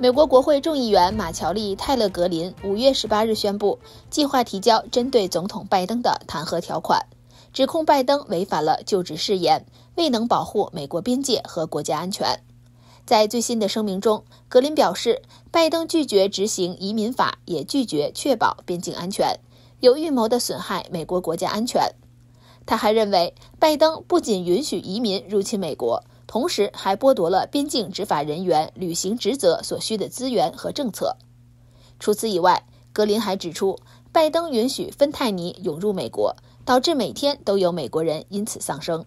美国国会众议员马乔丽·泰勒·格林五月十八日宣布，计划提交针对总统拜登的弹劾条款，指控拜登违反了就职誓言，未能保护美国边界和国家安全。在最新的声明中，格林表示，拜登拒绝执行移民法，也拒绝确保边境安全，有预谋地损害美国国家安全。他还认为，拜登不仅允许移民入侵美国。同时还剥夺了边境执法人员履行职责所需的资源和政策。除此以外，格林还指出，拜登允许芬泰尼涌入美国，导致每天都有美国人因此丧生。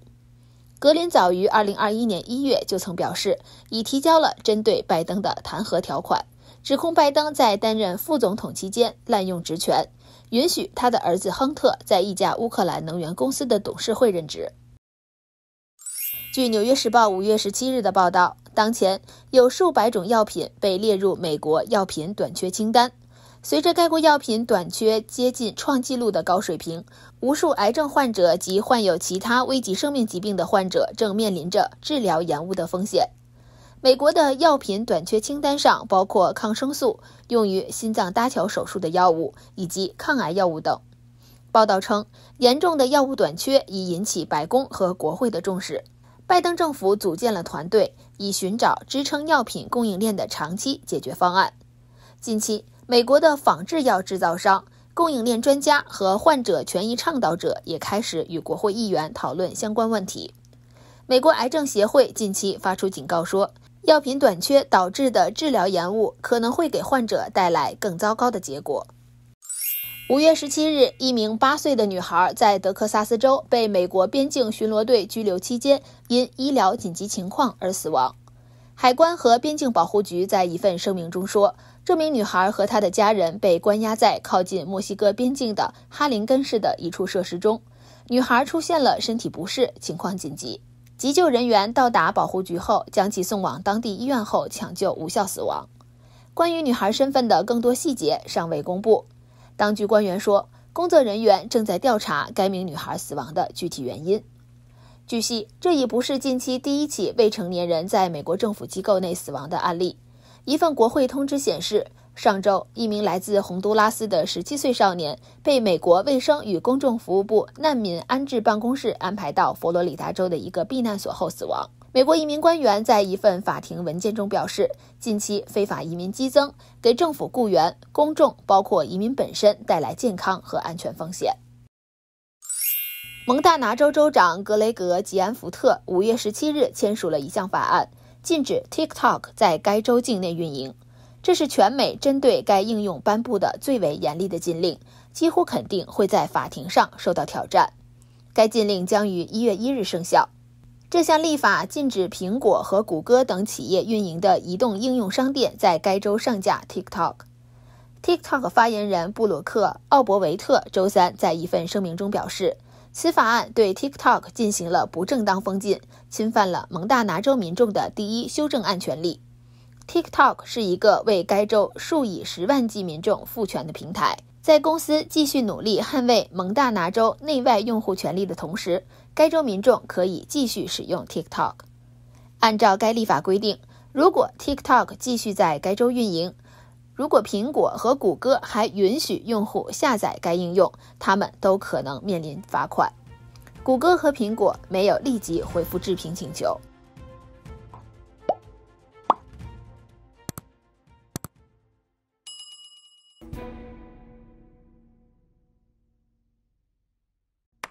格林早于2021年1月就曾表示，已提交了针对拜登的弹劾条款，指控拜登在担任副总统期间滥用职权，允许他的儿子亨特在一家乌克兰能源公司的董事会任职。据《纽约时报》五月十七日的报道，当前有数百种药品被列入美国药品短缺清单。随着该国药品短缺接近创纪录的高水平，无数癌症患者及患有其他危及生命疾病的患者正面临着治疗延误的风险。美国的药品短缺清单上包括抗生素、用于心脏搭桥手术的药物以及抗癌药物等。报道称，严重的药物短缺已引起白宫和国会的重视。拜登政府组建了团队，以寻找支撑药品供应链的长期解决方案。近期，美国的仿制药制造商、供应链专家和患者权益倡导者也开始与国会议员讨论相关问题。美国癌症协会近期发出警告说，药品短缺导致的治疗延误可能会给患者带来更糟糕的结果。五月十七日，一名八岁的女孩在德克萨斯州被美国边境巡逻队拘留期间，因医疗紧急情况而死亡。海关和边境保护局在一份声明中说，这名女孩和她的家人被关押在靠近墨西哥边境的哈林根市的一处设施中。女孩出现了身体不适，情况紧急，急救人员到达保护局后将其送往当地医院后抢救无效死亡。关于女孩身份的更多细节尚未公布。当局官员说，工作人员正在调查该名女孩死亡的具体原因。据悉，这已不是近期第一起未成年人在美国政府机构内死亡的案例。一份国会通知显示，上周一名来自洪都拉斯的十七岁少年被美国卫生与公众服务部难民安置办公室安排到佛罗里达州的一个避难所后死亡。美国移民官员在一份法庭文件中表示，近期非法移民激增，给政府雇员、公众，包括移民本身带来健康和安全风险。蒙大拿州州长格雷格·吉安福特五月十七日签署了一项法案，禁止 TikTok 在该州境内运营。这是全美针对该应用颁布的最为严厉的禁令，几乎肯定会在法庭上受到挑战。该禁令将于一月一日生效。这项立法禁止苹果和谷歌等企业运营的移动应用商店在该州上架 TikTok。TikTok 发言人布鲁克·奥伯维特周三在一份声明中表示，此法案对 TikTok 进行了不正当封禁，侵犯了蒙大拿州民众的第一修正案权利。TikTok 是一个为该州数以十万计民众赋权的平台。在公司继续努力捍卫蒙大拿州内外用户权利的同时，该州民众可以继续使用 TikTok。按照该立法规定，如果 TikTok 继续在该州运营，如果苹果和谷歌还允许用户下载该应用，他们都可能面临罚款。谷歌和苹果没有立即回复置评请求。